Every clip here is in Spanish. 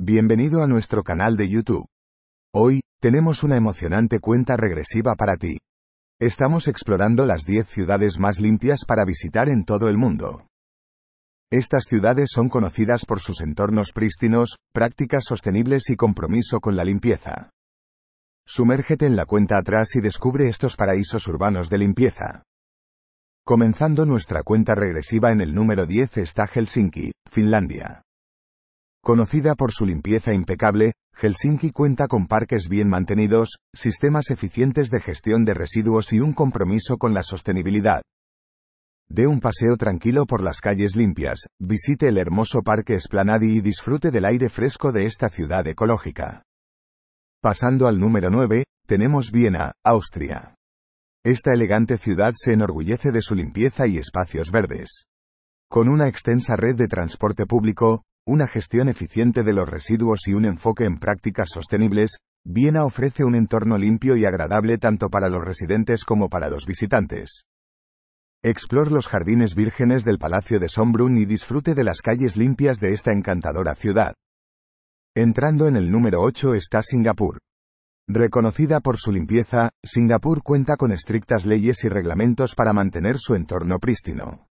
Bienvenido a nuestro canal de YouTube. Hoy, tenemos una emocionante cuenta regresiva para ti. Estamos explorando las 10 ciudades más limpias para visitar en todo el mundo. Estas ciudades son conocidas por sus entornos prístinos, prácticas sostenibles y compromiso con la limpieza. Sumérgete en la cuenta atrás y descubre estos paraísos urbanos de limpieza. Comenzando nuestra cuenta regresiva en el número 10 está Helsinki, Finlandia. Conocida por su limpieza impecable, Helsinki cuenta con parques bien mantenidos, sistemas eficientes de gestión de residuos y un compromiso con la sostenibilidad. De un paseo tranquilo por las calles limpias, visite el hermoso Parque Esplanadi y disfrute del aire fresco de esta ciudad ecológica. Pasando al número 9, tenemos Viena, Austria. Esta elegante ciudad se enorgullece de su limpieza y espacios verdes. Con una extensa red de transporte público, una gestión eficiente de los residuos y un enfoque en prácticas sostenibles, Viena ofrece un entorno limpio y agradable tanto para los residentes como para los visitantes. Explor los jardines vírgenes del Palacio de Sombrun y disfrute de las calles limpias de esta encantadora ciudad. Entrando en el número 8 está Singapur. Reconocida por su limpieza, Singapur cuenta con estrictas leyes y reglamentos para mantener su entorno prístino.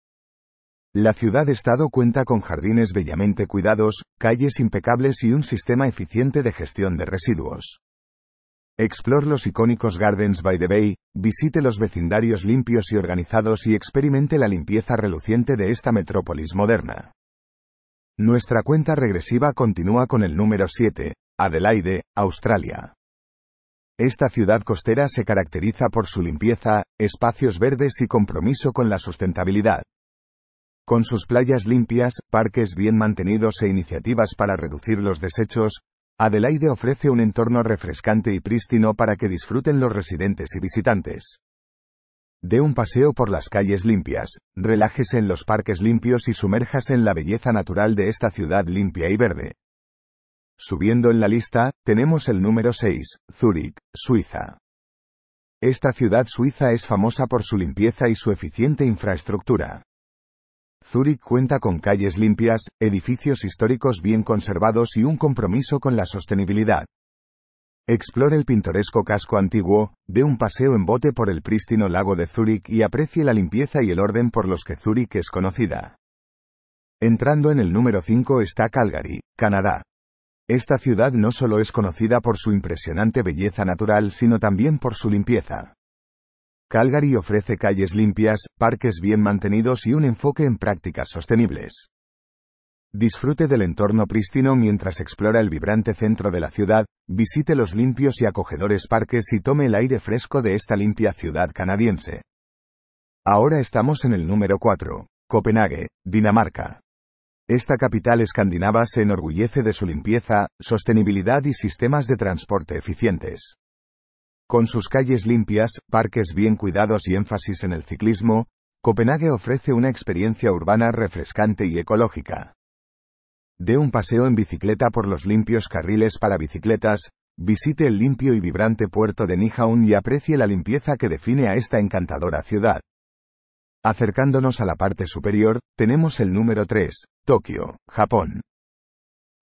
La ciudad-estado cuenta con jardines bellamente cuidados, calles impecables y un sistema eficiente de gestión de residuos. Explore los icónicos Gardens by the Bay, visite los vecindarios limpios y organizados y experimente la limpieza reluciente de esta metrópolis moderna. Nuestra cuenta regresiva continúa con el número 7, Adelaide, Australia. Esta ciudad costera se caracteriza por su limpieza, espacios verdes y compromiso con la sustentabilidad. Con sus playas limpias, parques bien mantenidos e iniciativas para reducir los desechos, Adelaide ofrece un entorno refrescante y prístino para que disfruten los residentes y visitantes. De un paseo por las calles limpias, relájese en los parques limpios y sumérjase en la belleza natural de esta ciudad limpia y verde. Subiendo en la lista, tenemos el número 6, Zurich, Suiza. Esta ciudad suiza es famosa por su limpieza y su eficiente infraestructura. Zúrich cuenta con calles limpias, edificios históricos bien conservados y un compromiso con la sostenibilidad. Explore el pintoresco casco antiguo, dé un paseo en bote por el prístino lago de Zúrich y aprecie la limpieza y el orden por los que Zúrich es conocida. Entrando en el número 5 está Calgary, Canadá. Esta ciudad no solo es conocida por su impresionante belleza natural, sino también por su limpieza. Calgary ofrece calles limpias, parques bien mantenidos y un enfoque en prácticas sostenibles. Disfrute del entorno prístino mientras explora el vibrante centro de la ciudad, visite los limpios y acogedores parques y tome el aire fresco de esta limpia ciudad canadiense. Ahora estamos en el número 4, Copenhague, Dinamarca. Esta capital escandinava se enorgullece de su limpieza, sostenibilidad y sistemas de transporte eficientes. Con sus calles limpias, parques bien cuidados y énfasis en el ciclismo, Copenhague ofrece una experiencia urbana refrescante y ecológica. De un paseo en bicicleta por los limpios carriles para bicicletas, visite el limpio y vibrante puerto de Nijaun y aprecie la limpieza que define a esta encantadora ciudad. Acercándonos a la parte superior, tenemos el número 3, Tokio, Japón.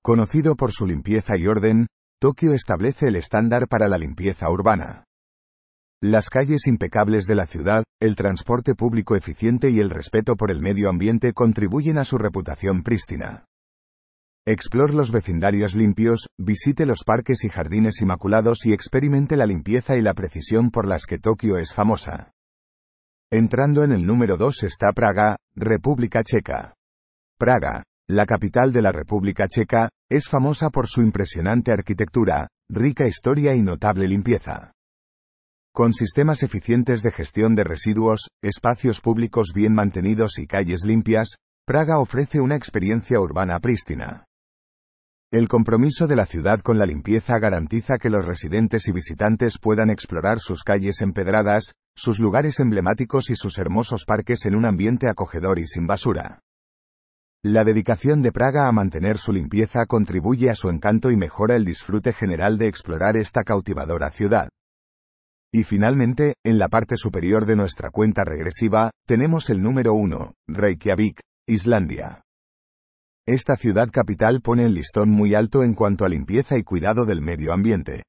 Conocido por su limpieza y orden, Tokio establece el estándar para la limpieza urbana. Las calles impecables de la ciudad, el transporte público eficiente y el respeto por el medio ambiente contribuyen a su reputación prístina. Explore los vecindarios limpios, visite los parques y jardines inmaculados y experimente la limpieza y la precisión por las que Tokio es famosa. Entrando en el número 2 está Praga, República Checa. Praga, la capital de la República Checa, es famosa por su impresionante arquitectura, rica historia y notable limpieza. Con sistemas eficientes de gestión de residuos, espacios públicos bien mantenidos y calles limpias, Praga ofrece una experiencia urbana prístina. El compromiso de la ciudad con la limpieza garantiza que los residentes y visitantes puedan explorar sus calles empedradas, sus lugares emblemáticos y sus hermosos parques en un ambiente acogedor y sin basura. La dedicación de Praga a mantener su limpieza contribuye a su encanto y mejora el disfrute general de explorar esta cautivadora ciudad. Y finalmente, en la parte superior de nuestra cuenta regresiva, tenemos el número 1, Reykjavik, Islandia. Esta ciudad capital pone el listón muy alto en cuanto a limpieza y cuidado del medio ambiente.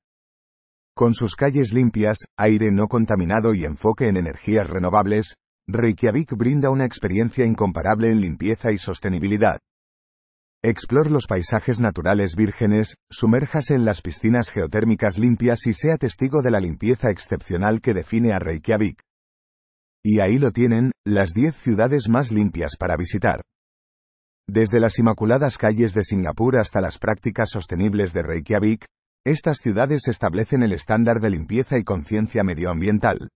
Con sus calles limpias, aire no contaminado y enfoque en energías renovables, Reykjavik brinda una experiencia incomparable en limpieza y sostenibilidad. Explor los paisajes naturales vírgenes, sumérjase en las piscinas geotérmicas limpias y sea testigo de la limpieza excepcional que define a Reykjavik. Y ahí lo tienen, las 10 ciudades más limpias para visitar. Desde las inmaculadas calles de Singapur hasta las prácticas sostenibles de Reykjavik, estas ciudades establecen el estándar de limpieza y conciencia medioambiental.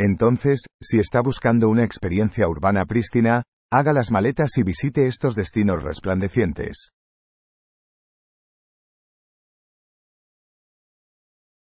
Entonces, si está buscando una experiencia urbana prístina, haga las maletas y visite estos destinos resplandecientes.